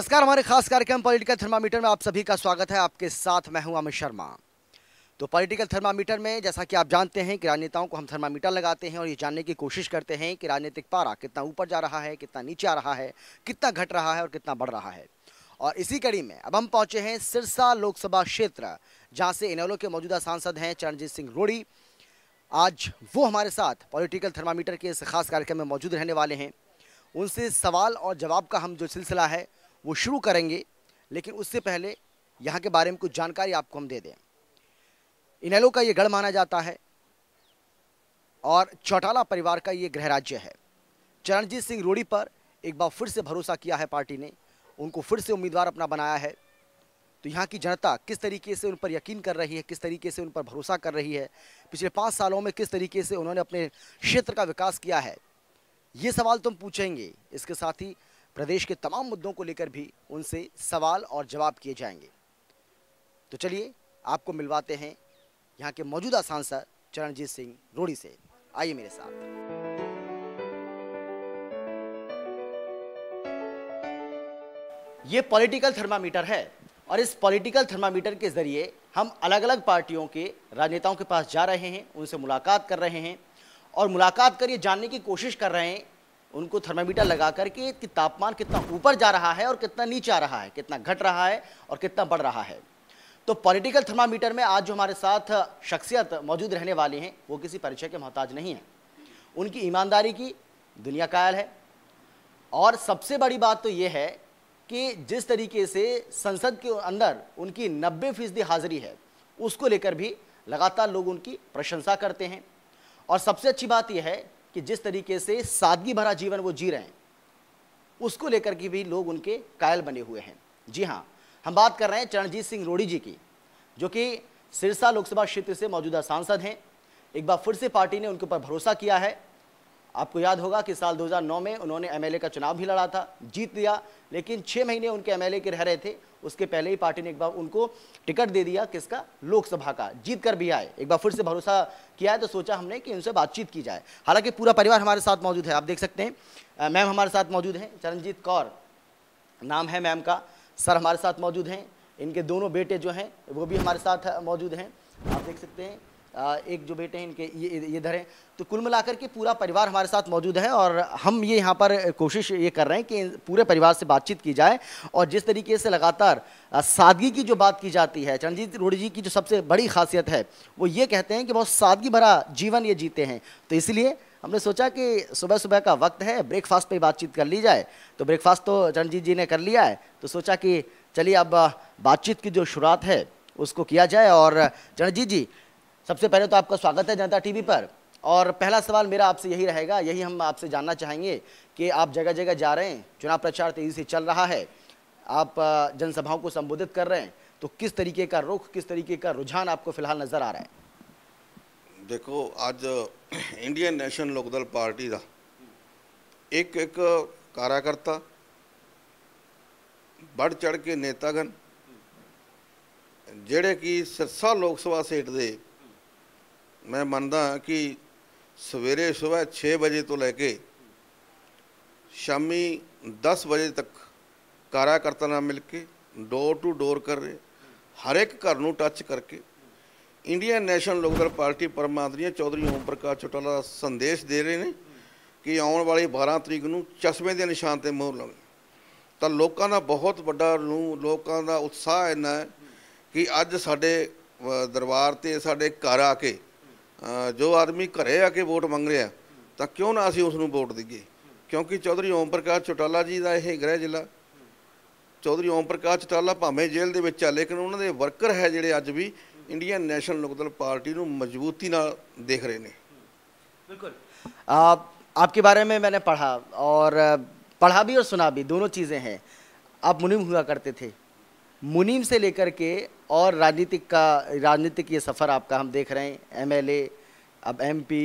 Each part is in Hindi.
नमस्कार हमारे खास कार्यक्रम पॉलिटिकल थर्मामीटर में आप सभी का स्वागत है आपके साथ मैं हूं अमित शर्मा तो पॉलिटिकल थर्मामीटर में जैसा कि आप जानते हैं कि राजनेताओं को हम थर्मामीटर लगाते हैं और ये जानने की कोशिश करते हैं कि राजनीतिक पारा कितना ऊपर जा रहा है कितना नीचे आ रहा है कितना घट रहा है और कितना बढ़ रहा है और इसी कड़ी में अब हम पहुंचे हैं सिरसा लोकसभा क्षेत्र जहाँ से इनलो के मौजूदा सांसद हैं चरणजीत सिंह रोड़ी आज वो हमारे साथ पॉलिटिकल थर्मामीटर के इस खास कार्यक्रम में मौजूद रहने वाले हैं उनसे सवाल और जवाब का हम जो सिलसिला है वो शुरू करेंगे लेकिन उससे पहले यहाँ के बारे में कुछ जानकारी आपको हम दे दें इनेलो का ये गढ़ माना जाता है और चौटाला परिवार का ये गृह राज्य है चरणजीत सिंह रोड़ी पर एक बार फिर से भरोसा किया है पार्टी ने उनको फिर से उम्मीदवार अपना बनाया है तो यहाँ की जनता किस तरीके से उन पर यकीन कर रही है किस तरीके से उन पर भरोसा कर रही है पिछले पाँच सालों में किस तरीके से उन्होंने अपने क्षेत्र का विकास किया है ये सवाल तुम तो पूछेंगे इसके साथ ही प्रदेश के तमाम मुद्दों को लेकर भी उनसे सवाल और जवाब किए जाएंगे तो चलिए आपको मिलवाते हैं यहाँ के मौजूदा सांसद चरणजीत सिंह रोड़ी से आइए मेरे साथ ये पॉलिटिकल थर्मामीटर है और इस पॉलिटिकल थर्मामीटर के ज़रिए हम अलग अलग पार्टियों के राजनेताओं के पास जा रहे हैं उनसे मुलाकात कर रहे हैं और मुलाकात कर ये जानने की कोशिश कर रहे हैं उनको थर्मामीटर लगा करके कि तापमान कितना ऊपर जा रहा है और कितना नीचे आ रहा है कितना घट रहा है और कितना बढ़ रहा है तो पॉलिटिकल थर्मामीटर में आज जो हमारे साथ शख्सियत मौजूद रहने वाली हैं वो किसी परिचय के मोहताज नहीं हैं उनकी ईमानदारी की दुनिया कायल है और सबसे बड़ी बात तो ये है कि जिस तरीके से संसद के अंदर उनकी नब्बे फीसदी हाजिरी है उसको लेकर भी लगातार लोग उनकी प्रशंसा करते हैं और सबसे अच्छी बात यह है कि जिस तरीके से सादगी भरा जीवन वो जी रहे हैं उसको लेकर के भी लोग उनके कायल बने हुए हैं जी हाँ हम बात कर रहे हैं चरणजीत सिंह रोड़ी जी की जो कि सिरसा लोकसभा क्षेत्र से मौजूदा सांसद हैं एक बार फिर से पार्टी ने उनके ऊपर भरोसा किया है आपको याद होगा कि साल 2009 में उन्होंने एमएलए का चुनाव भी लड़ा था जीत लिया लेकिन छः महीने उनके एमएलए के रह रहे थे उसके पहले ही पार्टी ने एक बार उनको टिकट दे दिया किसका लोकसभा का जीत कर भी आए एक बार फिर से भरोसा किया है तो सोचा हमने कि उनसे बातचीत की जाए हालांकि पूरा परिवार हमारे साथ मौजूद है आप देख सकते हैं मैम हमारे साथ मौजूद हैं चरणजीत कौर नाम है मैम का सर हमारे साथ मौजूद हैं इनके दोनों बेटे जो हैं वो भी हमारे साथ मौजूद हैं आप देख सकते हैं एक जो बेटे हैं इनके ये इधर हैं तो कुल मिलाकर के पूरा परिवार हमारे साथ मौजूद है और हम ये यहाँ पर कोशिश ये कर रहे हैं कि पूरे परिवार से बातचीत की जाए और जिस तरीके से लगातार सादगी की जो बात की जाती है चरणजीत रोड़ी जी की जो सबसे बड़ी खासियत है वो ये कहते हैं कि बहुत सादगी भरा जीवन ये जीते हैं तो इसलिए हमने सोचा कि सुबह सुबह का वक्त है ब्रेकफास्ट पर बातचीत कर ली जाए तो ब्रेकफास्ट तो चरणजीत जी ने कर लिया है तो सोचा कि चलिए अब बातचीत की जो शुरुआत है उसको किया जाए और चरणजीत जी सबसे पहले तो आपका स्वागत है जनता टीवी पर और पहला सवाल मेरा आपसे यही रहेगा यही हम आपसे जानना चाहेंगे कि आप जगह जगह जा रहे हैं चुनाव प्रचार तेजी से चल रहा है आप जनसभाओं को संबोधित कर रहे हैं तो किस तरीके का रुख किस तरीके का रुझान आपको फिलहाल नज़र आ रहा है देखो आज इंडियन नेशनल लोकदल पार्टी का एक एक कार्यकर्ता बढ़ चढ़ के नेतागण जेडे की सिरसा लोकसभा सीट ਸੀਟ ਮੈਂ ਮੰਨਦਾ ਕਿ ਸਵੇਰੇ ਸਵੇਰ 6 ਵਜੇ ਤੋਂ ਲੈ ਕੇ ਸ਼ਾਮੀ 10 ਵਜੇ ਤੱਕ ਕਾਰਿਆਕਰਤਾ ਨਾਲ ਮਿਲ ਕੇ ਡੋਰ ਟੂ ਡੋਰ ਕਰ ਰਹੇ ਹਰ ਇੱਕ ਘਰ ਨੂੰ ਟੱਚ ਕਰਕੇ ਇੰਡੀਅਨ ਨੈਸ਼ਨਲ ਲੋਕਦਲ ਪਾਰਟੀ ਪਰਮਾਦਰੀਆ ਚੌਧਰੀ ਓਮ ਪ੍ਰਕਾਸ਼ ਚੋਟਾਲਾ ਦਾ ਸੰਦੇਸ਼ ਦੇ ਰਹੇ ਨੇ ਕਿ ਆਉਣ ਵਾਲੇ 12 ਤਰੀਕ ਨੂੰ ਚਸ਼ਮੇ ਦੇ ਨਿਸ਼ਾਨ ਤੇ ਮੋਹਰ ਲਾਉਣੀ ਤਾਂ ਲੋਕਾਂ ਦਾ ਬਹੁਤ ਵੱਡਾ ਨੂੰ ਲੋਕਾਂ ਦਾ ਉਤਸ਼ਾਹ ਇੰਨਾ ਹੈ ਕਿ ਅੱਜ ਸਾਡੇ ਦਰਬਾਰ ਤੇ ਸਾਡੇ ਘਰ ਆ ਕੇ ਜੋ ਆਦਮੀ ਘਰੇ ਆ ਕੇ ਵੋਟ ਮੰਗ ਰਿਹਾ ਤਾਂ ਕਿਉਂ ਨਾ ਅਸੀਂ ਉਸ ਨੂੰ ਵੋਟ ਦਈਏ ਕਿਉਂਕਿ ਚੌਧਰੀ ਓਮ ਪ੍ਰਕਾਸ਼ ਚੋਟਾਲਾ ਜੀ ਦਾ ਇਹ ਗ੍ਰਹਿ ਜ਼ਿਲ੍ਹਾ ਚੌਧਰੀ ਓਮ ਪ੍ਰਕਾਸ਼ ਚੋਟਾਲਾ ਭਾਵੇਂ ਜੇਲ੍ਹ ਦੇ ਵਿੱਚ ਆ ਲੇਕਿਨ ਉਹਨਾਂ ਦੇ ਵਰਕਰ ਹੈ ਜਿਹੜੇ ਅੱਜ ਵੀ ਇੰਡੀਅਨ ਨੈਸ਼ਨਲ ਲੋਕਦਲ ਪਾਰਟੀ ਨੂੰ ਮਜ਼ਬੂਤੀ ਨਾਲ ਦੇਖ ਰਹੇ ਨੇ ਬਿਲਕੁਲ आप ਆਪਕੇ ਬਾਰੇ में मैंने ਔਰ ਪੜ੍ਹਾ ਵੀ ਔਰ और ਵੀ भी ਚੀਜ਼ੇ ਹੈ हैं ਮੁਨੀਮ ਹੁਆ ਕਰਤੇ ਥੇ मुनीम से लेकर के और राजनीतिक का राजनीतिक ये सफ़र आपका हम देख रहे हैं एमएलए अब एमपी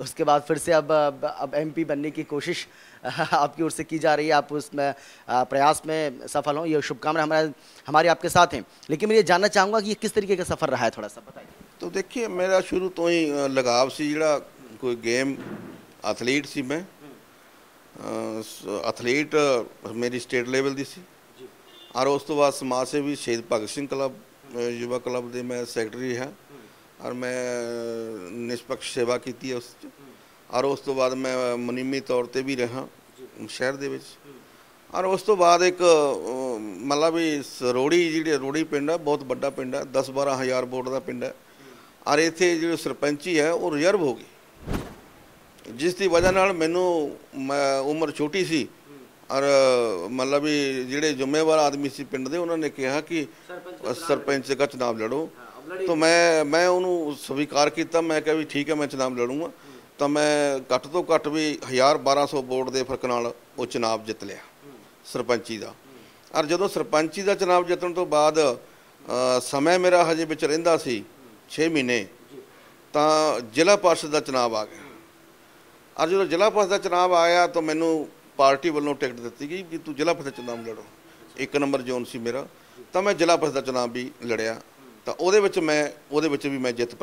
उसके बाद फिर से अब अब एमपी बनने की कोशिश आपकी ओर से की जा रही है आप उस प्रयास में सफल हों ये शुभकामना हमारे हमारे आपके साथ हैं लेकिन मैं ये जानना चाहूँगा कि ये किस तरीके का सफ़र रहा है थोड़ा सा बताइए तो देखिए मेरा शुरू तो ही लगाव से जरा कोई गेम अथलीट सी मैं अथलीट मेरी स्टेट लेवल दी सी ਔਰ ਉਸ ਤੋਂ ਬਾਅਦ ਸਮਾਜ ਸੇਵੀ ਸ਼ਹੀਦ ਭਗਤ ਸਿੰਘ ਕਲੱਬ ਯੁਵਾ ਕਲੱਬ ਦੇ ਮੈਂ ਸੈਕਟਰੀ ਹਾਂ ਔਰ ਮੈਂ ਨਿਸ਼ਪਕਸ਼ ਸੇਵਾ ਕੀਤੀ ਹੈ ਉਸ ਚ ਔਰ ਉਸ ਤੋਂ ਬਾਅਦ ਮੈਂ ਮਨੀਮੀ ਤੌਰ ਤੇ ਵੀ ਰਹਾ ਸ਼ਹਿਰ ਦੇ ਵਿੱਚ ਔਰ ਉਸ ਤੋਂ ਬਾਅਦ ਇੱਕ ਮਤਲਬ ਵੀ ਸਰੋੜੀ ਜਿਹੜੇ ਰੋੜੀ ਪਿੰਡ ਹੈ ਬਹੁਤ ਵੱਡਾ ਪਿੰਡ ਹੈ 10 12000 ਵੋਟ ਦਾ ਪਿੰਡ ਹੈ ਔਰ ਇੱਥੇ ਜਿਹੜੇ ਸਰਪੰਚੀ ਹੈ ਉਹ ਰਿਜ਼ਰਵ ਹੋ ਗਈ ਜਿਸ ਦੀ ਵਜ੍ਹਾ ਨਾਲ ਮੈਨੂੰ ਉਮਰ ਛੋਟੀ ਸੀ ਔਰ ਮਤਲਬ ਵੀ ਜਿਹੜੇ ਜ਼ਿੰਮੇਵਾਰ ਆਦਮੀ ਸੀ ਪਿੰਡ ਦੇ ਉਹਨਾਂ ਨੇ ਕਿਹਾ ਕਿ ਸਰਪੰਚ ਦਾ ਚੁਣਾਵ ਲੜੋ ਤਾਂ ਮੈਂ ਮੈਂ ਉਹਨੂੰ ਸਵੀਕਾਰ ਕੀਤਾ ਮੈਂ ਕਿਹਾ ਵੀ ਠੀਕ ਹੈ ਮੈਂ ਚੁਣਾਵ ਲੜੂੰਗਾ ਤਾਂ ਮੈਂ ਘੱਟ ਤੋਂ ਘੱਟ ਵੀ 1200 ਵੋਟ ਦੇ ਫਰਕ ਨਾਲ ਉਹ ਚੁਣਾਵ ਜਿੱਤ ਲਿਆ ਸਰਪੰਚੀ ਦਾ ਔਰ ਜਦੋਂ ਸਰਪੰਚੀ ਦਾ ਚੁਣਾਵ ਜਿੱਤਣ ਤੋਂ ਬਾਅਦ ਸਮੇਂ ਮੇਰਾ ਹਜੇ ਵਿੱਚ ਰਹਿੰਦਾ ਸੀ 6 ਮਹੀਨੇ ਤਾਂ ਜ਼ਿਲ੍ਹਾ ਪਰਿਸ਼ਦ ਦਾ ਚੋਣ ਆ ਗਿਆ ਔਰ ਜਦੋਂ ਜ਼ਿਲ੍ਹਾ ਪਰਿਸ਼ਦ ਦਾ ਚੋਣ ਆਇਆ ਤਾਂ ਮੈਨੂੰ पार्टी वालों टिकट दी गई कि तू जिला परिषद चुनाव लड़ो एक नंबर जोन से मेरा तो मैं जिला परिषद ਦਾ ਚੁਣਾਵ ਵੀ ਲੜਿਆ ਤਾਂ मैं ਵਿੱਚ ਮੈਂ ਉਹਦੇ ਵਿੱਚ ਵੀ ਮੈਂ ਜਿੱਤ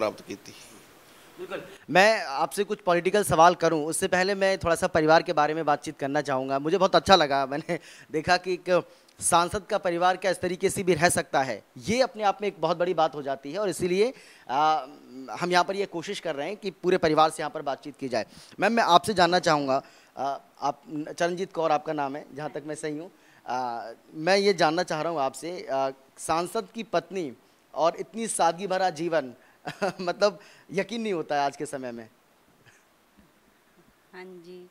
मैं आपसे कुछ पॉलिटिकल सवाल करूं उससे पहले मैं थोड़ा सा परिवार के बारे में बातचीत करना चाहूँगा मुझे बहुत अच्छा लगा मैंने देखा कि एक सांसद का परिवार क्या इस तरीके से भी रह सकता है ये अपने आप में एक बहुत बड़ी बात हो जाती है और इसीलिए हम यहाँ पर ये कोशिश कर रहे हैं कि पूरे परिवार से यहाँ पर बातचीत की जाए मैम मैं आपसे जानना चाहूँगा आप चरणजीत कौर आपका नाम है जहाँ तक मैं सही हूँ मैं ये जानना चाह रहा हूँ आपसे सांसद की पत्नी और इतनी सादगी भरा जीवन मतलब यकीन नहीं होता है आज के समय में हाँ जी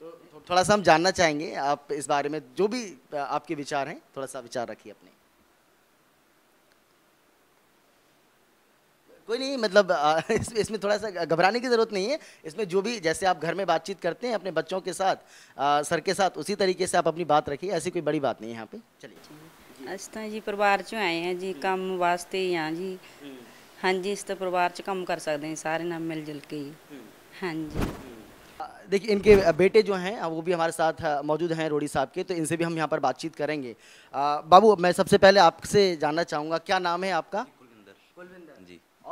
तो थोड़ा सा हम जानना चाहेंगे आप इस बारे में जो भी आपके विचार हैं थोड़ा सा विचार रखिए अपने कोई नहीं मतलब इसमें थोड़ा सा घबराने की ज़रूरत नहीं है इसमें जो भी जैसे आप घर में बातचीत करते हैं अपने बच्चों के साथ सर के साथ उसी तरीके से आप अपनी बात रखिए ऐसी कोई बड़ी बात नहीं है यहाँ पे चलिए हम्म। अस तो जी परिवार चो आए हैं जी काम वास्ते हाँ जी हम्म। हाँ जी इस तो परिवार च कम कर सकते हैं सारे नाम मिलजुल के ही हम्म। हाँ जी देखिए इनके बेटे जो हैं वो भी हमारे साथ मौजूद हैं रोड़ी साहब के तो इनसे भी हम यहाँ पर बातचीत करेंगे बाबू मैं सबसे पहले आपसे जानना चाहूँगा क्या नाम है आपका कुलविंदर कुलविंदर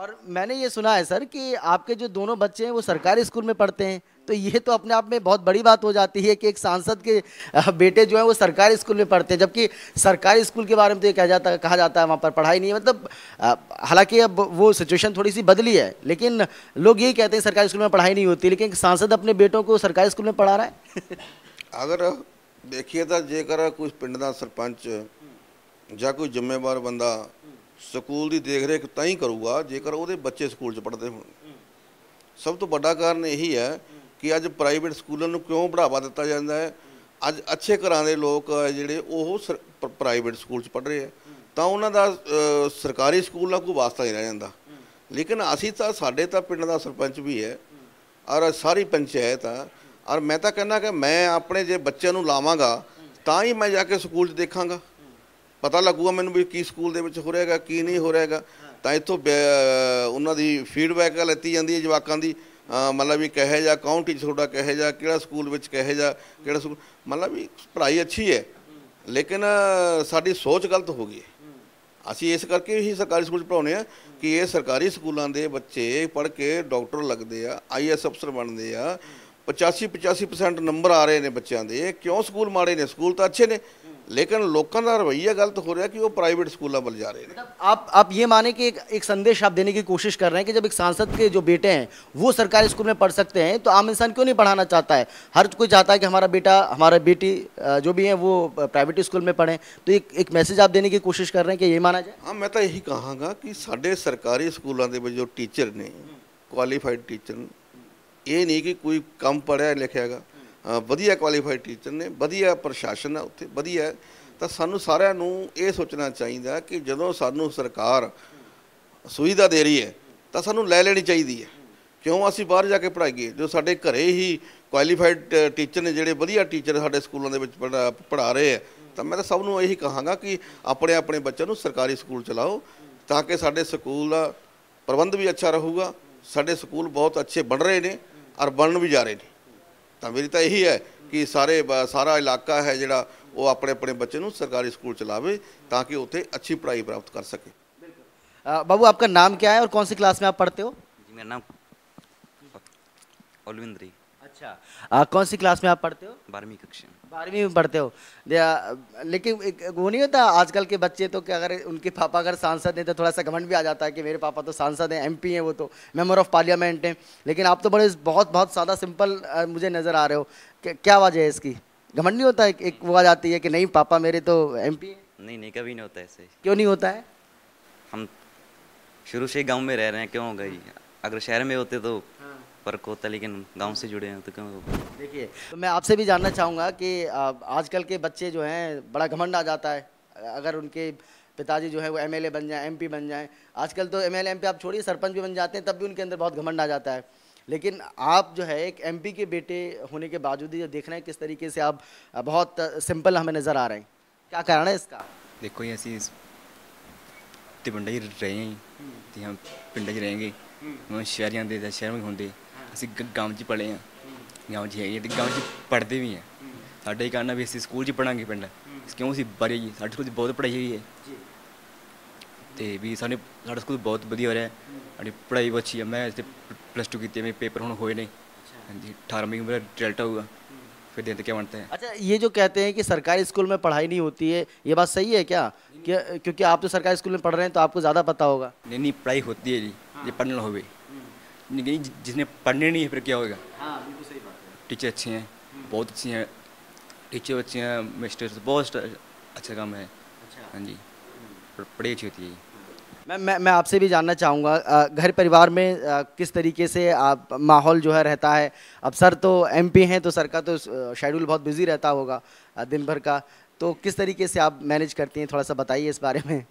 और मैंने ये सुना है सर कि आपके जो दोनों बच्चे हैं वो सरकारी स्कूल में पढ़ते हैं तो ये तो अपने आप में बहुत बड़ी बात हो जाती है कि एक सांसद के बेटे जो हैं वो सरकारी स्कूल में पढ़ते हैं जबकि सरकारी स्कूल के बारे में तो ये कहा जाता है कहा जाता है वहाँ पर पढ़ाई नहीं है मतलब हालांकि अब वो सिचुएशन थोड़ी सी बदली है लेकिन लोग यही कहते हैं सरकारी स्कूल में पढ़ाई नहीं होती लेकिन सांसद अपने बेटों को सरकारी स्कूल में पढ़ा रहा है अगर देखिए तो जेकर कुछ पिंड का सरपंच या कोई जिम्मेवार बंदा ਸਕੂਲ ਦੀ ਦੇਖ ਕਿ ਤਾਂ ਹੀ ਕਰੂਗਾ ਜੇਕਰ ਉਹਦੇ ਬੱਚੇ ਸਕੂਲ 'ਚ ਪੜ੍ਹਦੇ ਹੋਣ ਸਭ ਤੋਂ ਵੱਡਾ ਕਾਰਨ ਇਹੀ ਹੈ ਕਿ ਅੱਜ ਪ੍ਰਾਈਵੇਟ ਸਕੂਲਾਂ ਨੂੰ ਕਿਉਂ ਬੜਾਵਾ ਦਿੱਤਾ ਜਾਂਦਾ ਹੈ ਅੱਜ ਅੱਛੇ ਘਰਾਂ ਦੇ ਲੋਕ ਜਿਹੜੇ ਉਹ ਪ੍ਰਾਈਵੇਟ ਸਕੂਲ 'ਚ ਪੜ੍ਹ ਰਹੇ ਆ ਤਾਂ ਉਹਨਾਂ ਦਾ ਸਰਕਾਰੀ ਸਕੂਲ ਨਾਲ ਕੋਈ ਵਾਸਤਾ ਨਹੀਂ ਰਹਿ ਜਾਂਦਾ ਲੇਕਿਨ ਅਸੀਂ ਤਾਂ ਸਾਡੇ ਤਾਂ ਪਿੰਡ ਦਾ ਸਰਪੰਚ ਵੀ ਹੈ ਔਰ ਸਾਰੀ ਪੰਚਾਇਤ ਆ ਔਰ ਮੈਂ ਤਾਂ ਕਹਿੰਦਾ ਕਿ ਮੈਂ ਆਪਣੇ ਜੇ ਬੱਚਿਆਂ ਨੂੰ ਲਾਵਾਂਗਾ ਤਾਂ ਹੀ ਮੈਂ ਜਾ ਕੇ ਸਕੂਲ 'ਚ ਦੇਖਾਂਗਾ ਪਤਾ ਲੱਗੂਗਾ ਮੈਨੂੰ ਵੀ ਕੀ ਸਕੂਲ ਦੇ ਵਿੱਚ ਹੋ ਰਿਹਾਗਾ ਕੀ ਨਹੀਂ ਹੋ ਰਿਹਾਗਾ ਤਾਂ ਇਥੋਂ ਉਹਨਾਂ ਦੀ ਫੀਡਬੈਕ ਲੈਤੀ ਜਾਂਦੀ ਹੈ ਜਵਾਕਾਂ ਦੀ ਮਤਲਬ ਵੀ ਕਹੇ ਜਾ ਕਾਉਂਟੀ ਚ ਤੁਹਾਡਾ ਕਹੇ ਜਾ ਕਿਹੜਾ ਸਕੂਲ ਵਿੱਚ ਕਹੇ ਜਾ ਕਿਹੜਾ ਸਕੂਲ ਮਤਲਬ ਵੀ ਪੜ੍ਹਾਈ ਅੱਛੀ ਹੈ ਲੇਕਿਨ ਸਾਡੀ ਸੋਚ ਗਲਤ ਹੋ ਗਈ ਅਸੀਂ ਇਸ ਕਰਕੇ ਹੀ ਸਰਕਾਰੀ ਸਕੂਲ ਪੜਾਉਨੇ ਆ ਕਿ ਇਹ ਸਰਕਾਰੀ ਸਕੂਲਾਂ ਦੇ ਬੱਚੇ ਪੜ੍ਹ ਕੇ ਡਾਕਟਰ ਲੱਗਦੇ ਆ ਆਈਐਸ ਅਫਸਰ ਬਣਦੇ ਆ 85 85% ਨੰਬਰ ਆ ਰਹੇ ਨੇ ਬੱਚਿਆਂ ਦੇ ਕਿਉਂ ਸਕੂਲ ਮਾੜੇ ਨੇ ਸਕੂਲ ਤਾਂ ਅੱਛੇ ਨੇ लोगों का रवैया गलत हो रहा है कि वो प्राइवेट स्कूलों वाल जा रहे हैं मतलब आप आप ये माने कि एक, एक संदेश आप देने की कोशिश कर रहे हैं कि जब एक सांसद के जो बेटे हैं वो सरकारी स्कूल में पढ़ सकते हैं तो आम इंसान क्यों नहीं पढ़ाना चाहता है हर कोई चाहता है कि हमारा बेटा हमारा बेटी जो भी है वो प्राइवेट स्कूल में पढ़ें तो एक एक मैसेज आप देने की कोशिश कर रहे हैं कि ये माना जाए हाँ मैं तो यही कहाँगा कि साढ़े सरकारी स्कूलों के जो टीचर ने क्वालिफाइड टीचर ये नहीं कि कोई कम पढ़िया लिखेगा ਵਧੀਆ ਕੁਆਲੀਫਾਈਡ ਟੀਚਰ ਨੇ ਵਧੀਆ ਪ੍ਰਸ਼ਾਸਨ ਹੈ ਉੱਥੇ ਵਧੀਆ ਤਾਂ ਸਾਨੂੰ ਸਾਰਿਆਂ ਨੂੰ ਇਹ ਸੋਚਣਾ ਚਾਹੀਦਾ ਕਿ ਜਦੋਂ ਸਾਨੂੰ ਸਰਕਾਰ ਸੁਵਿਧਾ ਦੇ ਰਹੀ ਹੈ ਤਾਂ ਸਾਨੂੰ ਲੈ ਲੈਣੀ ਚਾਹੀਦੀ ਹੈ ਕਿਉਂ ਅਸੀਂ ਬਾਹਰ ਜਾ ਕੇ ਪੜਾਈਏ ਜੋ ਸਾਡੇ ਘਰੇ ਹੀ ਕੁਆਲੀਫਾਈਡ ਟੀਚਰ ਨੇ ਜਿਹੜੇ ਵਧੀਆ ਟੀਚਰ ਸਾਡੇ ਸਕੂਲਾਂ ਦੇ ਵਿੱਚ ਪੜਾ ਰਹੇ ਆ ਤਾਂ ਮੈਂ ਤਾਂ ਸਭ ਨੂੰ ਇਹੀ ਕਹਾਂਗਾ ਕਿ ਆਪਣੇ ਆਪਣੇ ਬੱਚਿਆਂ ਨੂੰ ਸਰਕਾਰੀ ਸਕੂਲ ਚਲਾਓ ਤਾਂ ਕਿ ਸਾਡੇ ਸਕੂਲ ਦਾ ਪ੍ਰਬੰਧ ਵੀ ਅੱਛਾ ਰਹੂਗਾ ਸਾਡੇ ਸਕੂਲ ਬਹੁਤ ਅੱਛੇ ਬਣ ਰਹੇ ਨੇ ਔਰ ਬਣਨ ਵੀ ਜਾ ਰਹੇ ਨੇ तो मेरी तो यही है कि सारे सारा इलाका है जोड़ा वो अपने अपने बच्चे सरकारी स्कूल चलावे ताकि उतने अच्छी पढ़ाई प्राप्त कर सके बाबू आपका नाम क्या है और कौन सी क्लास में आप पढ़ते हो जी मेरा नाम अलविंद्री अच्छा आ, कौन सी क्लास में आप पढ़ते हो बारहवीं कक्षा बारहवीं में पढ़ते हो लेकिन वो नहीं होता आजकल के बच्चे तो कि अगर उनके पापा अगर सांसद हैं तो थोड़ा सा घमंड भी आ जाता है कि मेरे पापा तो सांसद हैं पी हैं वो तो मेम्बर ऑफ पार्लियामेंट हैं लेकिन आप तो बड़े बहुत बहुत सादा सिंपल मुझे नज़र आ रहे हो क्या वजह है इसकी घमंड नहीं होता है एक वो आ जाती है कि नहीं पापा मेरे तो एम पी नहीं नहीं कभी नहीं होता ऐसे क्यों नहीं होता है हम शुरू से गाँव में रह रहे हैं क्यों गई अगर शहर में होते तो फर्क होता है लेकिन गांव से जुड़े हैं तो क्यों देखिए तो मैं आपसे भी जानना चाहूँगा कि आजकल के बच्चे जो हैं बड़ा घमंड आ जाता है अगर उनके पिताजी जो है वो एम बन जाए एम बन जाए आजकल तो एम एल आप छोड़िए सरपंच भी बन जाते हैं तब भी उनके अंदर बहुत घमंड आ जाता है लेकिन आप जो है एक एम के बेटे होने के बावजूद ही देख रहे हैं किस तरीके से आप बहुत सिंपल हमें नज़र आ रहे हैं क्या कारण है इसका देखो ये ऐसी हम्म। पिंड ही रहे हम्म। हम पिंड रहेंगे शहर ਜਾਂਦੇ ਤਾਂ असि गाँव से पले हाँ गाँव च है गाँव च पढ़ते भी हैं साढ़े ही कहना भी असं स्कूल पढ़ा पिंड क्यों असं बड़े जी स्कूल बहुत पढ़ाई हुई है तो भी सी सा स्कूल बहुत वजी हो रहा है पढ़ाई बहुत अच्छी है मैं इतने प्लस टू की मेरे पेपर हूँ हुए हैं जी अठारह मई मेरा रिजल्ट होगा फिर देते क्या बनते हैं अच्छा ये जो कहते हैं कि सरकारी स्कूल में पढ़ाई नहीं होती है ये बात सही है क्या क्योंकि आप तो सरकारी स्कूल में पढ़ रहे हैं तो आपको ज़्यादा पता होगा नहीं नहीं पढ़ाई होती है जी ये पढ़ना होगी नहीं जिसने पढ़ने नहीं है फिर क्या होगा हाँ, टीचर अच्छे हैं बहुत अच्छे हैं टीचर अच्छे हैं मिस्टर बहुत अच्छा काम है अच्छा। हाँ जी हम्म। पढ़ी अच्छी होती है हाँ। मैं मैं मैं आपसे भी जानना चाहूँगा घर परिवार में आ, किस तरीके से आप माहौल जो है रहता है अब सर तो एमपी हैं तो सर का तो शेड्यूल बहुत बिजी रहता होगा दिन भर का तो किस तरीके से आप मैनेज करती हैं थोड़ा सा बताइए इस बारे में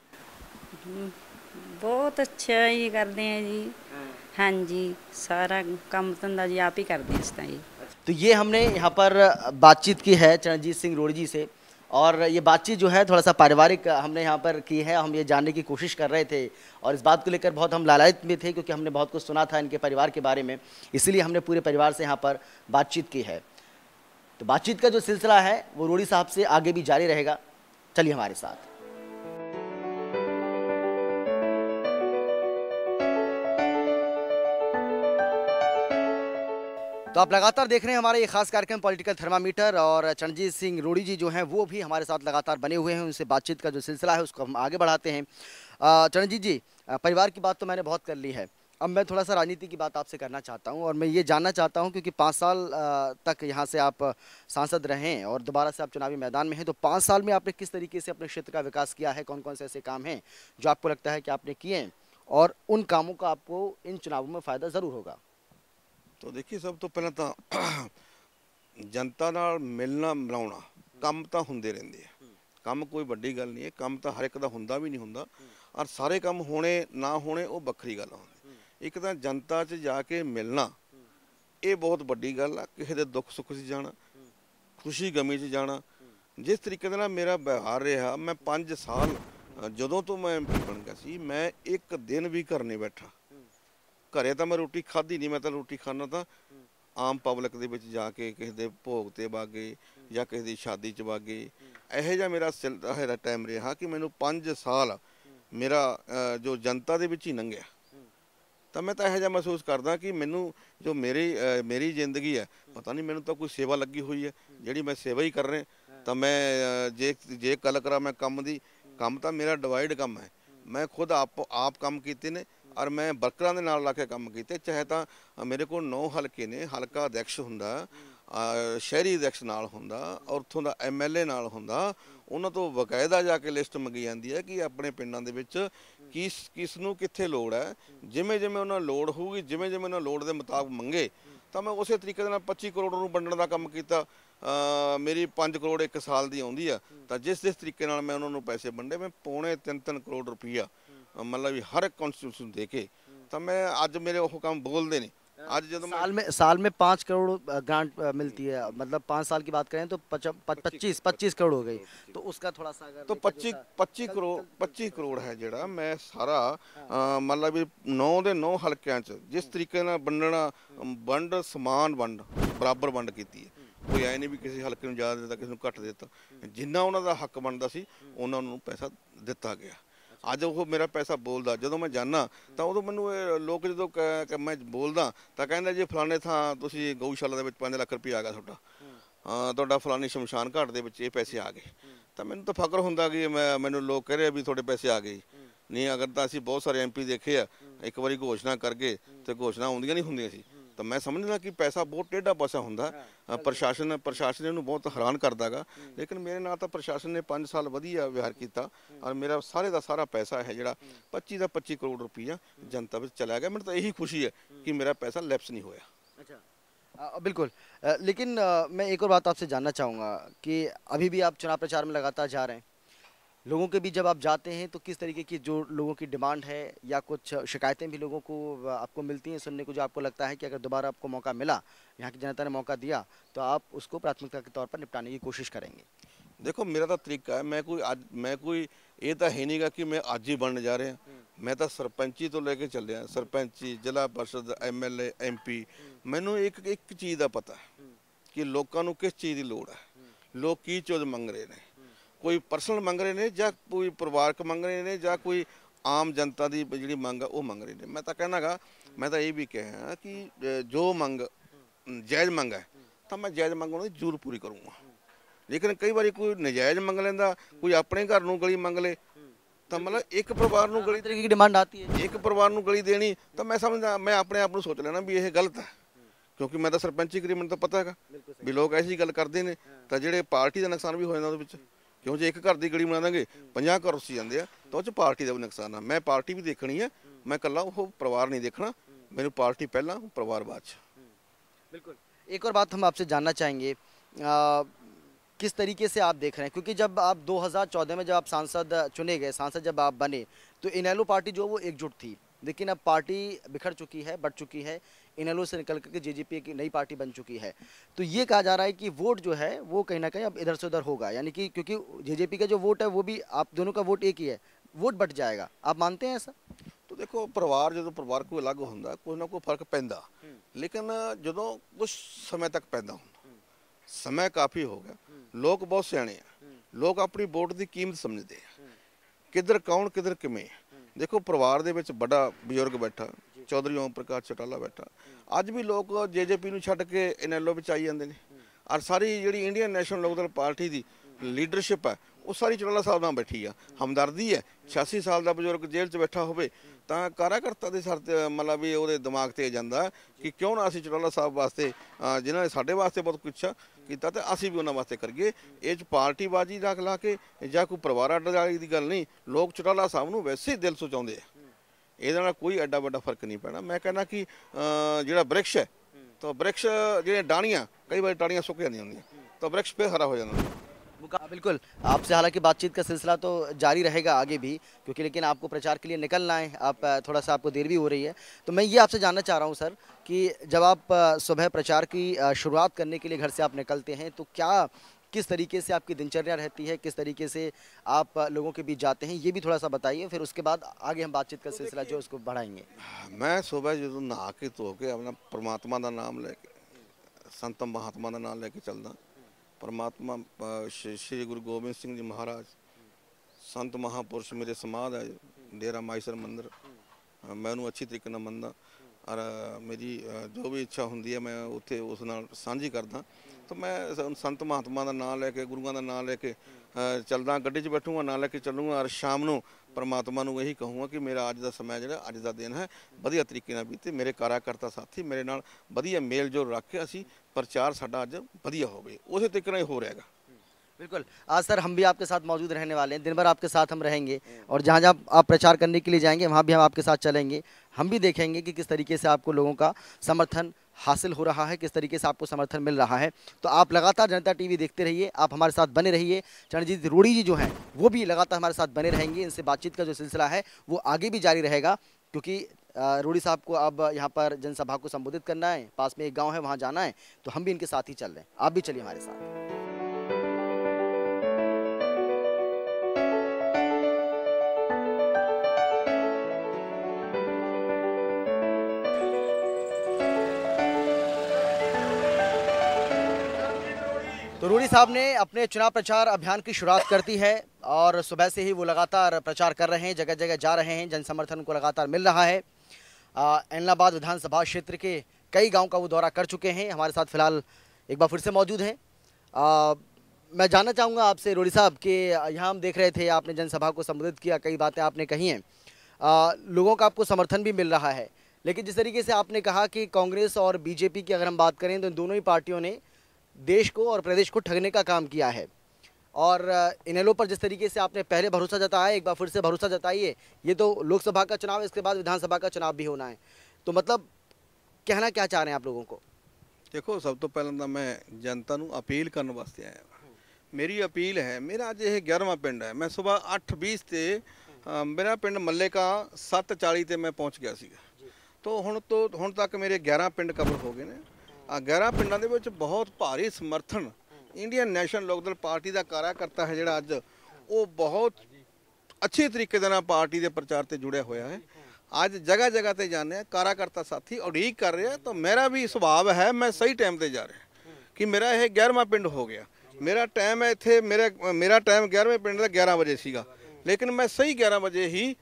बहुत अच्छा ये करते हैं जी हाँ। हाँ जी सारा काम धंधा जी आप ही कर दें इस तरह जी तो ये हमने यहाँ पर बातचीत की है चरणजीत सिंह रोड़ी जी से और ये बातचीत जो है थोड़ा सा पारिवारिक हमने यहाँ पर की है हम ये जानने की कोशिश कर रहे थे और इस बात को लेकर बहुत हम लालयत में थे क्योंकि हमने बहुत कुछ सुना था इनके परिवार के बारे में इसीलिए हमने पूरे परिवार से यहाँ पर बातचीत की है तो बातचीत का जो सिलसिला है वो रोड़ी साहब से आगे भी जारी रहेगा चलिए हमारे साथ तो आप लगातार देख रहे हैं हमारे ये खास कार्यक्रम पॉलिटिकल थर्मामीटर और चरणजीत सिंह रोड़ी जी जो हैं वो भी हमारे साथ लगातार बने हुए हैं उनसे बातचीत का जो सिलसिला है उसको हम आगे बढ़ाते हैं चरणजीत जी परिवार की बात तो मैंने बहुत कर ली है अब मैं थोड़ा सा राजनीति की बात आपसे करना चाहता हूँ और मैं ये जानना चाहता हूँ क्योंकि पाँच साल तक यहाँ से आप सांसद रहे और दोबारा से आप चुनावी मैदान में हैं तो पाँच साल में आपने किस तरीके से अपने क्षेत्र का विकास किया है कौन कौन से ऐसे काम हैं जो आपको लगता है कि आपने किए हैं और उन कामों का आपको इन चुनावों में फ़ायदा ज़रूर होगा ਤਾਂ ਦੇਖੀ ਸਭ ਤੋਂ ਪਹਿਲਾਂ ਤਾਂ ਜਨਤਾ ਨਾਲ ਮਿਲਣਾ ਮਿਲਾਉਣਾ ਕੰਮ ਤਾਂ ਹੁੰਦੇ ਰਹਿੰਦੇ ਆ ਕੰਮ ਕੋਈ ਵੱਡੀ ਗੱਲ ਨਹੀਂ ਹੈ ਕੰਮ ਤਾਂ ਹਰ ਇੱਕ ਦਾ ਹੁੰਦਾ ਵੀ ਨਹੀਂ ਹੁੰਦਾ ਔਰ ਸਾਰੇ ਕੰਮ ਹੋਣੇ ਨਾ ਹੋਣੇ ਉਹ ਵੱਖਰੀ ਗੱਲ ਹੁੰਦੀ ਇੱਕ ਤਾਂ ਜਨਤਾ 'ਚ ਜਾ ਕੇ ਮਿਲਣਾ ਇਹ ਬਹੁਤ ਵੱਡੀ ਗੱਲ ਆ ਕਿਸੇ ਦੇ ਦੁੱਖ ਸੁੱਖ 'ਚ ਜਾਣਾ ਖੁਸ਼ੀ ਗਮੀ 'ਚ ਜਾਣਾ ਜਿਸ ਤਰੀਕੇ ਨਾਲ ਮੇਰਾ ਵਿਵਹਾਰ ਰਿਹਾ ਮੈਂ 5 ਸਾਲ ਜਦੋਂ ਤੋਂ ਮੈਂ ਐਮਪੀ ਬਣ ਗਿਆ ਸੀ ਮੈਂ ਇੱਕ ਦਿਨ ਵੀ ਘਰ ਨਹੀਂ ਬੈਠਾ ਘਰੇ ਤਾਂ ਮੈਂ ਰੋਟੀ ਖਾਧੀ ਨਹੀਂ ਮੈਂ ਤਾਂ ਰੋਟੀ ਖਾਣਾ ਤਾਂ ਆਮ ਪਬਲਿਕ ਦੇ ਵਿੱਚ ਜਾ ਕੇ ਕਿਸੇ ਦੇ ਭੋਗ ਤੇ ਬਾਗੇ ਜਾਂ ਕਿਸੇ ਦੀ ਸ਼ਾਦੀ 'ਚ ਬਾਗੇ ਇਹੋ ਜਿਹਾ ਮੇਰਾ ਸਿਲਸਿਲਾ ਟਾਈਮ ਰਿਹਾ ਕਿ ਮੈਨੂੰ 5 ਸਾਲ ਮੇਰਾ ਜੋ ਜਨਤਾ ਦੇ ਵਿੱਚ ਹੀ ਲੰਘਿਆ ਤਾਂ ਮੈਂ ਤਾਂ ਇਹੋ ਜਿਹਾ ਮਹਿਸੂਸ ਕਰਦਾ ਕਿ ਮੈਨੂੰ ਜੋ ਮੇਰੀ ਮੇਰੀ ਜ਼ਿੰਦਗੀ ਹੈ ਪਤਾ ਨਹੀਂ ਮੈਨੂੰ ਤਾਂ ਕੋਈ ਸੇਵਾ ਲੱਗੀ ਹੋਈ ਹੈ ਜਿਹੜੀ ਮੈਂ ਸੇਵਾ ਹੀ ਕਰ ਰਿਹਾ ਤਾਂ ਮੈਂ ਜੇ ਜੇ ਗੱਲ ਕਰਾਂ ਮੈਂ ਕੰਮ ਦੀ ਕੰਮ ਤਾਂ ਮੇਰਾ ਡਿਵਾਈਡ ਕੰਮ ਹੈ ਮੈਂ ਖੁਦ ਆਪ ਆਪ ਕੰਮ ਕੀਤੇ ਨੇ ਔਰ ਮੈਂ ਵਰਕਰਾਂ ਦੇ ਨਾਲ ਲਾ ਕੇ ਕੰਮ ਕੀਤੇ ਚਾਹੇ ਤਾਂ ਮੇਰੇ ਕੋਲ ਨੌ ਹਲਕੇ ਨੇ ਹਲਕਾ ਅਧਿਕਸ਼ ਹੁੰਦਾ ਸ਼ਹਿਰੀ ਅਧਿਕਸ਼ ਨਾਲ ਹੁੰਦਾ ਔਰ ਉਥੋਂ ਦਾ ਐਮਐਲਏ ਨਾਲ ਹੁੰਦਾ ਉਹਨਾਂ ਤੋਂ ਬਕਾਇਦਾ ਜਾ ਕੇ ਲਿਸਟ ਮੰਗੀ ਜਾਂਦੀ ਹੈ ਕਿ ਆਪਣੇ ਪਿੰਡਾਂ ਦੇ ਵਿੱਚ ਕਿਸ ਕਿਸ ਨੂੰ ਕਿੱਥੇ ਲੋੜ ਹੈ ਜਿਵੇਂ ਜਿਵੇਂ ਉਹਨਾਂ ਲੋੜ ਹੋਊਗੀ ਜਿਵੇਂ ਜਿਵੇਂ ਉਹਨਾਂ ਲੋੜ ਦੇ ਮੁਤਾਬਕ ਮੰਗੇ ਤਾਂ ਮੈਂ ਉਸੇ ਤਰੀਕੇ ਦੇ ਨਾਲ 25 ਕਰੋੜ ਨੂੰ ਵੰਡਣ ਦਾ ਕੰਮ ਕੀਤਾ ਮੇਰੀ 5 ਕਰੋੜ ਇੱਕ ਸਾਲ ਦੀ ਆਉਂਦੀ ਆ ਤਾਂ ਜਿਸ ਜਿਸ ਤਰੀਕੇ ਨਾਲ ਮੈਂ ਉਹਨਾਂ ਨੂੰ ਪੈਸੇ ਵੰਡੇ ਮੈਂ ਪੌਣੇ 3-3 ਕਰੋੜ ਰੁਪਈਆ मतलब हर एक कॉन्स्टिट्यूशन देखे तब तो मैं आज मेरे हुक्म बोल देने आज जब साल में साल में पाँच करोड़ ग्रांट मिलती है मतलब पाँच साल की बात करें तो पच्चीस पच्चीस करोड़ हो गई तो उसका थोड़ा सा तो, तो पच्चीस पच्ची करोड़ पच्ची करोड़ है जोड़ा मैं सारा मतलब नौ के नौ हल्कों जिस हम्म। तरीके ਨਾਲ ਵੰਡਣਾ ਵੰਡ ਸਮਾਨ ਵੰਡ ਬਰਾਬਰ ਵੰਡ ਕੀਤੀ ਹੈ ਕੋਈ ਐ ਨਹੀਂ ਵੀ ਕਿਸੇ ਹਲਕੇ ਨੂੰ ਜ਼ਿਆਦਾ ਦਿੱਤਾ ਕਿਸੇ ਨੂੰ ਘੱਟ ਦਿੱਤਾ ਜਿੰਨਾ ਉਹਨਾਂ ਦਾ ਹੱਕ ਬਣਦਾ ਸੀ ਉਹਨਾਂ ਨੂੰ ਅੱਜ ਉਹ ਮੇਰਾ ਪੈਸਾ ਬੋਲਦਾ ਜਦੋਂ ਮੈਂ ਜਾਣਾ ਤਾਂ ਉਦੋਂ ਮੈਨੂੰ ਇਹ ਲੋਕ ਜਦੋਂ ਮੈਂ ਬੋਲਦਾ ਤਾਂ ਕਹਿੰਦਾ ਜੀ ਫਲਾਣੇ ਥਾਂ ਤੁਸੀਂ ਗਊਸ਼ਾਲਾ ਦੇ ਵਿੱਚ 5 ਲੱਖ ਰੁਪਏ ਆ ਗਿਆ ਤੁਹਾਡਾ ਹਾਂ ਤੁਹਾਡਾ ਫਲਾਣੀ ਸ਼ਮਸ਼ਾਨ ਘਾਟ ਦੇ ਵਿੱਚ ਇਹ ਪੈਸੇ ਆ ਗਏ ਤਾਂ ਮੈਨੂੰ ਤਾਂ ਫਕਰ ਹੁੰਦਾ ਕਿ ਮੈਂ ਮੈਨੂੰ ਲੋਕ ਕਹਿ ਰਹੇ ਵੀ ਤੁਹਾਡੇ ਪੈਸੇ ਆ ਗਏ ਨਹੀਂ ਅਗਰ ਤਾਂ ਅਸੀਂ ਬਹੁਤ ਸਾਰੇ ਐਮਪੀ ਦੇਖੇ ਆ ਇੱਕ ਵਾਰੀ ਘੋਸ਼ਣਾ ਕਰਕੇ ਤੇ ਘੋਸ਼ਣਾ ਆਉਂਦੀਆਂ ਨਹੀਂ ਹੁੰਦੀਆਂ ਸੀ ਤਾਂ ਮੈਂ ਸਮਝਦਾ ਕਿ ਪੈਸਾ ਬਹੁਤ ਟੇਢਾ ਪਾਸਾ ਹੁੰਦਾ ਪ੍ਰਸ਼ਾਸਨ ਪ੍ਰਸ਼ਾਸਨ ਇਹਨੂੰ ਬਹੁਤ ਹੈਰਾਨ ਕਰਦਾਗਾ ਲੇਕਿਨ ਮੇਰੇ ਨਾਲ ਤਾਂ ਪ੍ਰਸ਼ਾਸਨ ਨੇ 5 ਸਾਲ ਵਧੀਆ ਵਿਵਹਾਰ ਕੀਤਾ ਔਰ ਮੇਰਾ ਸਾਰੇ ਦਾ ਸਾਰਾ ਪੈਸਾ ਹੈ ਜਿਹੜਾ 25 ਦਾ 25 ਕਰੋੜ ਰੁਪਈਆ ਜਨਤਾ ਵਿੱਚ ਚਲਾ ਗਿਆ ਮੈਨੂੰ ਤਾਂ ਇਹੀ ਖੁਸ਼ੀ ਹੈ ਕਿ ਮੇਰਾ ਪੈਸਾ ਲੈਪਸ ਨਹੀਂ ਹੋਇਆ ਬਿਲਕੁਲ ਲੇਕਿਨ ਮੈਂ ਇੱਕ ਹੋਰ ਬਾਤ ਆਪਸੇ ਜਾਨਣਾ ਚਾਹੂੰਗਾ ਕਿ ਅਭੀ ਵੀ ਆਪ कि ਪ੍ਰਚਾਰ भी ਲਗਾਤਾਰ ਜਾ ਰਹੇ में लोगों के बीच जब आप जाते हैं तो किस तरीके की जो लोगों की डिमांड है या कुछ शिकायतें भी लोगों को आपको मिलती हैं सुनने को जो आपको लगता है कि अगर दोबारा आपको मौका मिला यहाँ की जनता ने मौका दिया तो आप उसको प्राथमिकता के तौर पर निपटाने की कोशिश करेंगे देखो मेरा तो तरीका है मैं कोई आज मैं कोई ये तो है नहीं का कि मैं आज ही बनने जा रहे हैं हम्म। मैं तो ਮੈਂ तो लेके चल ਲੈ जिला परिषद M L M P MP हम्म। एक एक चीज़ का पता है हम्म। कि लोगों को किस चीज़ की लड़ है लोग की ਚੀਜ਼ मंग रहे हैं ਕੋਈ ਪਰਸਨਲ ਮੰਗ ਰਹੇ ਨੇ ਜਾਂ ਕੋਈ ਪਰਿਵਾਰਕ ਮੰਗ ਰਹੇ ਨੇ ਜਾਂ ਕੋਈ ਆਮ ਜਨਤਾ ਦੀ ਜਿਹੜੀ ਮੰਗ ਆ ਉਹ ਮੰਗ ਰਹੇ ਨੇ ਮੈਂ ਤਾਂ ਕਹਿਣਾਗਾ ਮੈਂ ਤਾਂ ਇਹ ਵੀ ਕਹਿਆ ਕਿ ਜੋ ਮੰਗ ਜਾਇਜ਼ ਮੰਗ ਹੈ ਤਾਂ ਮੈਂ ਜਾਇਜ਼ ਮੰਗ ਉਹਨਾਂ ਦੀ ਜ਼ਰੂਰ ਪੂਰੀ ਕਰੂੰਗਾ ਲੇਕਿਨ ਕਈ ਵਾਰੀ ਕੋਈ ਨਜਾਇਜ਼ ਮੰਗ ਲੈਂਦਾ ਕੋਈ ਆਪਣੇ ਘਰ ਨੂੰ ਗਲੀ ਮੰਗ ਲੇ ਤਾਂ ਮਤਲਬ ਇੱਕ ਪਰਿਵਾਰ ਨੂੰ ਗਲੀ ਤਰੀਕੇ ਦੀ ਡਿਮਾਂਡ ਆਤੀ ਹੈ ਇੱਕ ਪਰਿਵਾਰ ਨੂੰ ਗਲੀ ਦੇਣੀ ਤਾਂ ਮੈਂ ਸਮਝਦਾ ਮੈਂ ਆਪਣੇ ਆਪ ਨੂੰ ਸੋਚ ਲੈਣਾ ਵੀ ਇਹ ਗਲਤ ਹੈ ਕਿਉਂਕਿ ਮੈਂ ਤਾਂ ਸਰਪੰਚੀ ਕਰੀ ਮੈਨੂੰ ਤਾਂ ਪਤਾ ਹੈਗਾ ਵੀ ਲੋਕ ਐਸੀ ਗੱਲ ਕਰਦੇ ਨੇ ਤਾਂ ਜਿਹੜੇ ਪਾਰਟੀ ਦਾ ਨੁਕਸਾਨ ਵੀ ਹੋ ਜਾਂਦਾ ਉਹਦੇ ਵਿੱਚ क्यों जो एक घर की गली बना देंगे 50 घर उस जाते हैं तो उस पार्टी का ਦਾ ਵੀ ਨੁਕਸਾਨ ਆ ਮੈਂ ਪਾਰਟੀ ਵੀ ਦੇਖਣੀ ਆ ਮੈਂ ਇਕੱਲਾ ਉਹ ਪਰਿਵਾਰ ਨਹੀਂ ਦੇਖਣਾ ਮੈਨੂੰ ਪਾਰਟੀ ਪਹਿਲਾਂ ਪਰਿਵਾਰ बिल्कुल एक और बात हम आपसे जानना चाहेंगे आ, किस तरीके से आप देख रहे हैं क्योंकि जब आप 2014 में जब आप सांसद चुने गए सांसद जब आप बने तो इनैलो पार्टी जो वो एकजुट थी लेकिन अब पार्टी बिखर चुकी है बढ़ चुकी है इनलो से निकल करके जेजेपी एक नई पार्टी बन चुकी है तो ये कहा जा रहा है कि वोट जो है वो कहीं ना कहीं अब इधर से उधर होगा यानी कि क्योंकि जेजेपी का जो वोट है वो भी आप दोनों का वोट एक ही है वोट बट जाएगा आप मानते हैं ऐसा तो देखो परिवार जो परिवार को अलग होंगे कुछ ना कोई फर्क पैदा हम्म। लेकिन जो कुछ समय तक पैदा होंगे हम्म। समय काफी हो गया हम्म। लोग बहुत सियाने लोग अपनी वोट की कीमत समझते हैं किधर कौन किधर किमें देखो परिवार के बड़ा बजुर्ग बैठा ਚੌਧਰੀ ਓਮ ਪ੍ਰਕਾਸ਼ ਚਟਾਲਾ ਬੈਠਾ ਅੱਜ ਵੀ ਲੋਕ ਜੇਜੇਪੀ ਨੂੰ ਛੱਡ ਕੇ ਐਨਐਲਓ ਵਿੱਚ ਆਈ ਜਾਂਦੇ ਨੇ ਔਰ ਸਾਰੀ ਜਿਹੜੀ ਇੰਡੀਅਨ ਨੈਸ਼ਨਲ ਲੋਕਦਲ ਪਾਰਟੀ ਦੀ ਲੀਡਰਸ਼ਿਪ ਹੈ ਉਹ ਸਾਰੀ ਚਟਾਲਾ ਸਾਹਿਬ ਨਾਲ ਬੈਠੀ ਆ ਹਮਦਰਦੀ ਹੈ 86 ਸਾਲ ਦਾ ਬਜ਼ੁਰਗ ਜੇਲ੍ਹ 'ਚ ਬੈਠਾ ਹੋਵੇ ਤਾਂ ਕਾਰਾਕਰਤਾ ਦੇ ਸਰ ਮਤਲਬ ਵੀ ਉਹਦੇ ਦਿਮਾਗ ਤੇ ਜਾਂਦਾ ਕਿ ਕਿਉਂ ਨਾ ਅਸੀਂ ਚਟਾਲਾ ਸਾਹਿਬ ਵਾਸਤੇ ਜਿਨ੍ਹਾਂ ਨੇ ਸਾਡੇ ਵਾਸਤੇ ਬਹੁਤ ਕੁਛ ਕੀਤਾ ਤੇ ਅਸੀਂ ਵੀ ਉਹਨਾਂ ਵਾਸਤੇ ਕਰੀਏ ਇਹ 'ਚ ਬਾਜੀ ਰੱਖ ਲਾ ਕੇ ਜਾਂ ਕੋਈ ਪਰਿਵਾਰ ਅੱਡ ਦੀ ਗੱਲ ਨਹੀਂ ਲੋਕ ਚਟਾਲਾ ਸਾਹਿਬ ਨੂੰ ਵੈਸੇ ਹੀ ਦਿਲ ਸੋਚਾਉਂਦੇ ਆ ये कोई एडा वा फर्क नहीं पैना मैं कहना कि ਕਿ ਜਿਹੜਾ है तो ਤਾਂ जो डाणिया कई बार डाणिया सुक जा तो ਹੁੰਦੀਆਂ ਤਾਂ हरा हो जाता ਹੋ बिल्कुल आपसे हालांकि बातचीत का सिलसिला तो जारी रहेगा आगे भी क्योंकि लेकिन आपको प्रचार के लिए निकलना है आप थोड़ा सा आपको देर भी हो रही है तो मैं ये आपसे जानना चाह रहा हूँ सर कि जब आप सुबह प्रचार की शुरुआत करने के लिए घर से आप निकलते हैं तो क्या किस तरीके से आपकी दिनचर्या रहती है किस तरीके से आप लोगों के बीच जाते हैं ये भी थोड़ा सा बताइए फिर उसके बाद आगे हम बातचीत का तो सिलसिला जो उसको बढ़ाएंगे मैं सुबह जो नहा के तो के तो अपना परमात्मा का नाम लेके संत महात्मा का नाम लेके चलना परमात्मा श्री गुरु गोबिंद सिंह जी महाराज संत महापुरुष मेरे समाध है डेरा माइसर मंदिर मैं उन्होंने अच्छी तरीके ਨਾਲ और मेरी जो भी इच्छा होंगी है मैं उत्थे उस ਉਸ ਨਾਲ तो मैं संत महात्मा का ना लैके गुरुआ का ना लैके चलदा ग्डी बैठूंगा ना लैके चलूँगा और शाम को परमात्मा यही कहूँगा कि मेरा अज का समय जो अज का दिन है वजिया तरीके बीते मेरे कार्यकर्ता साथी मेरे नाल वजिया मेल जोल रख के असी प्रचार साढ़ा अज वधिया हो गए उस तरीके हो रहा है बिल्कुल आज सर हम भी आपके साथ मौजूद रहने वाले हैं दिन भर आपके साथ हम रहेंगे और जहाँ जहाँ आप प्रचार करने के लिए जाएंगे वहाँ भी हम आपके साथ चलेंगे हम भी देखेंगे कि किस तरीके से आपको लोगों का समर्थन हासिल हो रहा है किस तरीके से आपको समर्थन मिल रहा है तो आप लगातार जनता टीवी देखते रहिए आप हमारे साथ बने रहिए चरणजीत रोड़ी जी जो हैं वो भी लगातार हमारे साथ बने रहेंगे इनसे बातचीत का जो सिलसिला है वो आगे भी जारी रहेगा क्योंकि रोड़ी साहब को अब यहाँ पर जनसभा को संबोधित करना है पास में एक गाँव है वहाँ जाना है तो हम भी इनके साथ ही चल रहे हैं आप भी चलिए हमारे साथ तो रूडी साहब ने अपने चुनाव प्रचार अभियान की शुरुआत कर दी है और सुबह से ही वो लगातार प्रचार कर रहे हैं जगह जगह जा रहे हैं जन समर्थन उनको लगातार मिल रहा है एनलाबाद विधानसभा क्षेत्र के कई गाँव का वो दौरा कर चुके हैं हमारे साथ फिलहाल एक बार फिर से मौजूद हैं मैं जानना चाहूँगा आपसे रूढ़ी साहब कि यहाँ हम देख रहे थे आपने जनसभा को संबोधित किया कई बातें आपने कही हैं लोगों का आपको समर्थन भी मिल रहा है लेकिन जिस तरीके से आपने कहा कि कांग्रेस और बीजेपी की अगर हम बात करें तो दोनों ही पार्टियों ने देश को और प्रदेश को ठगने का काम किया है और इनेलो पर जिस तरीके से आपने पहले भरोसा जताया एक बार फिर से भरोसा जताइए ये तो लोकसभा का चुनाव इसके बाद विधानसभा का चुनाव भी होना है तो मतलब कहना क्या चाह रहे हैं आप लोगों को देखो सब तो पहले तो मैं जनता करने वास्ते आया मेरी अपील है मेरा ਹੈ यह ग्यारहवा पिंड है मैं सुबह अठ बीस से मेरा पिंड ਪਿੰਡ का सत्त चाली से मैं पहुँच गया ਸੀਗਾ तो हूँ तो हूँ तक मेरे ग्यारह पिंड कवर हो गए हैं ਗੈਰਾ ਪਿੰਡਾਂ ਦੇ ਵਿੱਚ ਬਹੁਤ ਭਾਰੀ ਸਮਰਥਨ ਇੰਡੀਅਨ ਨੈਸ਼ਨਲ ਲੋਕਦਲ ਪਾਰਟੀ ਦਾ ਕਾਰਜਕਰਤਾ ਹੈ ਜਿਹੜਾ ਅੱਜ ਉਹ ਬਹੁਤ ਅੱਛੇ ਤਰੀਕੇ ਦੇ ਨਾਲ ਪਾਰਟੀ ਦੇ ਪ੍ਰਚਾਰ ਤੇ ਜੁੜਿਆ ਹੋਇਆ ਹੈ ਅੱਜ ਜਗ੍ਹਾ ਜਗ੍ਹਾ ਤੇ ਜਾਂਦੇ ਆ ਕਾਰਜਕਰਤਾ ਸਾਥੀ ਉਡੀਕ ਕਰ ਰਿਹਾ ਤਾਂ ਮੇਰਾ ਵੀ ਸੁਭਾਵ ਹੈ ਮੈਂ ਸਹੀ ਟਾਈਮ ਤੇ ਜਾ ਰਿਹਾ ਕਿ ਮੇਰਾ ਇਹ 11ਵਾਂ ਪਿੰਡ ਹੋ ਗਿਆ ਮੇਰਾ ਟਾਈਮ ਹੈ ਇੱਥੇ ਮੇਰੇ ਮੇਰਾ ਟਾਈਮ 11ਵੇਂ ਪਿੰਡ ਦਾ 11 ਵਜੇ ਸੀਗਾ ਲੇਕਿਨ ਮੈਂ ਸਹੀ 11 ਵਜੇ ਹੀ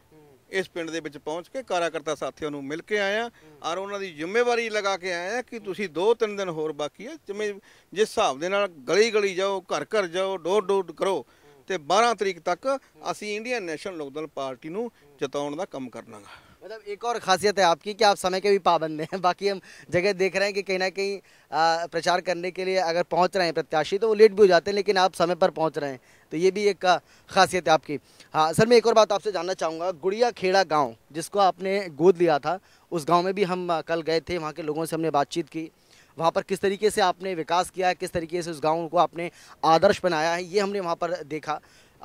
ਇਸ ਪਿੰਡ ਦੇ ਵਿੱਚ ਪਹੁੰਚ ਕੇ ਕਾਰਾਕਰਤਾ ਸਾਥੀਆਂ ਨੂੰ ਮਿਲ ਕੇ ਆਇਆ ਔਰ ਉਹਨਾਂ ਦੀ ਜ਼ਿੰਮੇਵਾਰੀ ਲਗਾ ਕੇ ਆਇਆ ਕਿ ਤੁਸੀਂ ਦੋ ਤਿੰਨ ਦਿਨ ਹੋਰ ਬਾਕੀ ਹੈ ਜਿਵੇਂ ਜਿਸ ਹਿਸਾਬ ਦੇ ਨਾਲ ਗਲੀ ਗਲੀ ਜਾਓ ਘਰ ਘਰ ਜਾਓ ਡੋਰ ਡੋਰ ਕਰੋ ਤੇ 12 ਤਰੀਕ ਤੱਕ ਅਸੀਂ ਇੰਡੀਅਨ ਨੈਸ਼ਨਲ ਲੋਕਦਲ ਪਾਰਟੀ ਨੂੰ ਜਿਤਾਉਣ ਦਾ ਕੰਮ ਕਰਨਾਗਾ मतलब एक और खासियत है आपकी कि आप समय के भी पाबंद हैं बाकी हम जगह देख रहे हैं कि कहीं ना कहीं प्रचार करने के लिए अगर पहुंच रहे हैं प्रत्याशी तो वो लेट भी हो जाते हैं लेकिन आप समय पर पहुंच रहे हैं तो ये भी एक खासियत है आपकी हाँ सर मैं एक और बात आपसे जानना चाहूँगा गुड़िया खेड़ा गाँव जिसको आपने गोद लिया था उस गाँव में भी हम कल गए थे वहाँ के लोगों से हमने बातचीत की वहाँ पर किस तरीके से आपने विकास किया है किस तरीके से उस गाँव को आपने आदर्श बनाया है ये हमने वहाँ पर देखा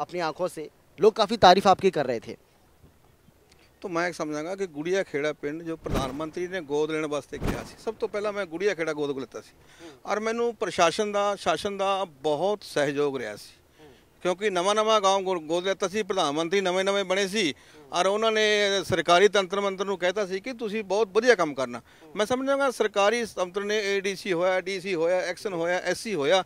अपनी आँखों से लोग काफ़ी तारीफ़ आपकी कर रहे थे तो ਮੈਂ ਸਮਝਾਂਗਾ ਕਿ ਗੁੜੀਆ ਖੇੜਾ ਪਿੰਡ ਜੋ ਪ੍ਰਧਾਨ ਮੰਤਰੀ ਨੇ ਗੋਦ ਲੈਣ ਵਾਸਤੇ ਕਿਹਾ ਸੀ ਸਭ ਤੋਂ ਪਹਿਲਾਂ ਮੈਂ ਗੁੜੀਆ ਖੇੜਾ ਗੋਦ ਲਿੱਤਾ ਸੀ ਔਰ ਮੈਨੂੰ ਪ੍ਰਸ਼ਾਸਨ ਦਾ ਸ਼ਾਸਨ ਦਾ ਬਹੁਤ ਸਹਿਯੋਗ ਰਿਹਾ ਸੀ ਕਿਉਂਕਿ ਨਵਾਂ ਨਵਾਂ ਗਾਉਂ ਗੋਦ ਲੈਤਾ ਸੀ ਪ੍ਰਧਾਨ ਮੰਤਰੀ ਨਵੇਂ ਨਵੇਂ ਬਣੇ ਸੀ ਔਰ ਉਹਨਾਂ ਨੇ ਸਰਕਾਰੀ ਤੰਤਰ ਮੰਤਰ ਨੂੰ ਕਹਿਤਾ ਸੀ ਕਿ ਤੁਸੀਂ ਬਹੁਤ ਵਧੀਆ ਕੰਮ ਕਰਨਾ ਮੈਂ ਸਮਝਾਂਗਾ ਸਰਕਾਰੀ ਤੰਤਰ ਨੇ ਏਡੀਸੀ ਹੋਇਆ ਡੀਸੀ ਹੋਇਆ ਐਕਸ਼ਨ ਹੋਇਆ ਐਸਸੀ ਹੋਇਆ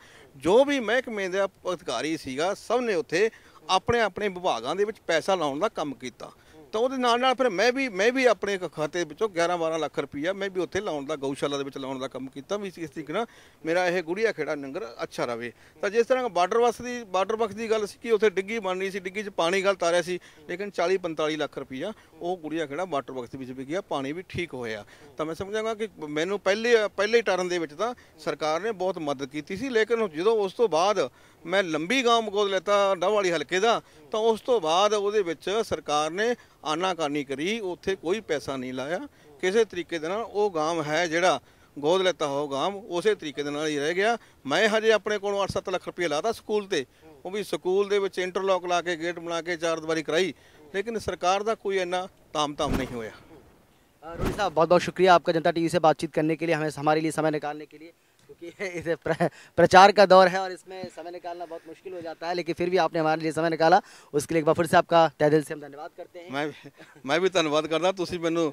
ਜੋ ਵੀ ਮਹਿਕਮੇ ਦੇ ਅਧਿਕਾਰੀ ਸੀਗਾ ਸਭ ਨੇ ਉੱਥੇ ਆਪਣੇ ਆਪਣੇ ਵਿਭਾਗਾਂ ਦੇ ਵਿੱਚ ਪੈਸਾ ਲਾਉਣ ਦਾ ਕੰਮ ਕੀਤਾ ਤਾਂ ਉਹਦੇ ਨਾਲ ਨਾਲ ਫਿਰ ਮੈਂ ਵੀ ਮੈਂ ਵੀ ਆਪਣੇ ਇੱਕ ਖਾਤੇ ਵਿੱਚੋਂ 11-12 ਲੱਖ ਰੁਪਈਆ ਮੈਂ ਵੀ ਉੱਥੇ ਲਾਉਣ ਦਾ ਗਊਸ਼ਾਲਾ ਦੇ ਵਿੱਚ ਲਾਉਣ ਦਾ ਕੰਮ ਕੀਤਾ ਵੀ ਇਸ ਤਰੀਕੇ ਨਾਲ ਮੇਰਾ ਇਹ ਗੁੜੀਆ ਖੇੜਾ ਨੰਗਰ ਅੱਛਾ ਰਵੇ ਤਾਂ ਜਿਸ ਤਰ੍ਹਾਂ ਬਾਰਡਰ ਵਸ ਦੀ ਬਾਰਡਰ ਬਕਸ ਦੀ ਗੱਲ ਸੀ ਕਿ ਉੱਥੇ ਡਿੱਗੀ ਬਣ ਰਹੀ ਸੀ ਡਿੱਗੀ 'ਚ ਪਾਣੀ ਗਲ ਤਾਰਿਆ ਸੀ ਲੇਕਿਨ 40-45 ਲੱਖ ਰੁਪਈਆ ਉਹ ਗੁੜੀਆ ਖੇੜਾ ਬਾਰਡਰ ਬਕਸ ਦੇ ਵਿੱਚ ਵੀ ਗਿਆ ਪਾਣੀ ਵੀ ਠੀਕ ਹੋਇਆ ਤਾਂ ਮੈਂ ਸਮਝਾਂਗਾ ਕਿ ਮੈਨੂੰ ਪਹਿਲੇ ਪਹਿਲੇ ਟਰਨ ਦੇ ਵਿੱਚ ਤਾਂ ਸਰਕਾਰ ਨੇ ਬਹੁਤ ਮਦਦ ਕੀਤੀ ਸੀ ਲੇਕਿਨ ਜਦੋਂ ਉਸ ਤੋਂ ਬਾਅਦ ਮੈਂ ਲੰਬੀ ਗਾਮ ਗੋਦ ਲੈਤਾ ਡਵਾਲੀ ਹਲਕੇ ਦਾ ਤਾਂ ਉਸ ਤੋਂ ਬਾਅਦ ਉਹਦੇ ਵਿੱਚ ਸਰਕਾਰ ਨੇ ਆਨਾਕਾਨੀ ਕਰੀ ਉੱਥੇ ਕੋਈ ਪੈਸਾ ਨਹੀਂ ਲਾਇਆ ਕਿਸੇ ਤਰੀਕੇ ਦੇ ਨਾਲ ਉਹ ਗਾਮ ਹੈ ਜਿਹੜਾ ਗੋਦ ਲੈਤਾ ਹੋ ਗਾਮ ਉਸੇ ਤਰੀਕੇ ਦੇ ਨਾਲ ਹੀ ਰਹਿ ਗਿਆ ਮੈਂ ਹਜੇ ਆਪਣੇ ਕੋਲੋਂ 8-7 ਲੱਖ ਰੁਪਏ ਲਾਤਾ ਸਕੂਲ ਤੇ ਉਹ ਵੀ ਸਕੂਲ ਦੇ ਵਿੱਚ ਇੰਟਰਲੌਕ ਲਾ ਕੇ ਗੇਟ ਬਣਾ ਕੇ ਚਾਰ ਦੀਵਾਰੀ ਕਰਾਈ ਲੇਕਿਨ ਸਰਕਾਰ ਦਾ ਕੋਈ ਇੰਨਾ ਤਾਮ-ਤਾਮ ਨਹੀਂ ਹੋਇਆ ਰੋਹਿਤ ਸਾਹਿਬ ਬਹੁਤ ਬਹੁਤ ਸ਼ੁਕਰੀਆ ਆਪਕਾ ਜਨਤਾ ਟੀਵੀ ਸੇ ਬਾਤਚੀਤ ਕਰਨੇ ਕੇ ਲਈ ਹਮੇ ਹਮਾਰੇ ਲਈ ਸਮਾਂ ਨਿਕਾਲਨੇ ਕੇ ਲਈ क्योंकि इसे प्रचार का दौर है और इसमें समय निकालना बहुत मुश्किल हो जाता है लेकिन फिर भी आपने हमारे लिए समय निकाला उसके लिए एक फिर से आपका तय दिल से हम धन्यवाद करते हैं मैं मैं भी धन्यवाद करता तुम मैं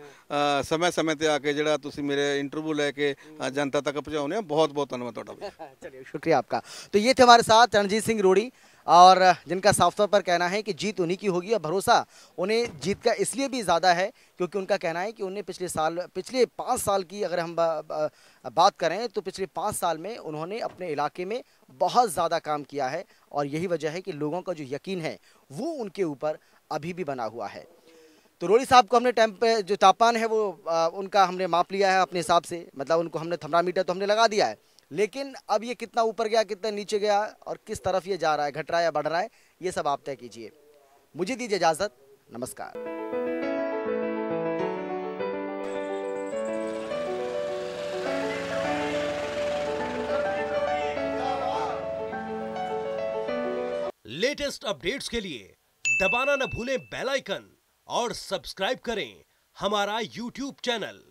समय समय से आके जरा मेरे इंटरव्यू लेके जनता तक पहुँचाने बहुत बहुत धन्यवाद चलिए शुक्रिया आपका तो ये थे हमारे साथ रणजीत सिंह रोड़ी और जिनका साफ तौर पर कहना है कि जीत उन्हीं की होगी और भरोसा उन्हें जीत का इसलिए भी ज़्यादा है क्योंकि उनका कहना है कि उन्हें पिछले साल पिछले पाँच साल की अगर हम बा, बा, बात करें तो पिछले पाँच साल में उन्होंने अपने इलाके में बहुत ज़्यादा काम किया है और यही वजह है कि लोगों का जो यकीन है वो उनके ऊपर अभी भी बना हुआ है तो रोड़ी साहब को हमने टेम्प जो तापमान है वो आ, उनका हमने माप लिया है अपने हिसाब से मतलब उनको हमने थर्मामीटर तो हमने लगा दिया है लेकिन अब ये कितना ऊपर गया कितना नीचे गया और किस तरफ ये जा रहा है घट रहा है या बढ़ रहा है ये सब आप तय कीजिए मुझे दीजिए इजाज़त नमस्कार लेटेस्ट अपडेट्स के लिए दबाना न भूलें बेल आइकन और सब्सक्राइब करें हमारा यूट्यूब चैनल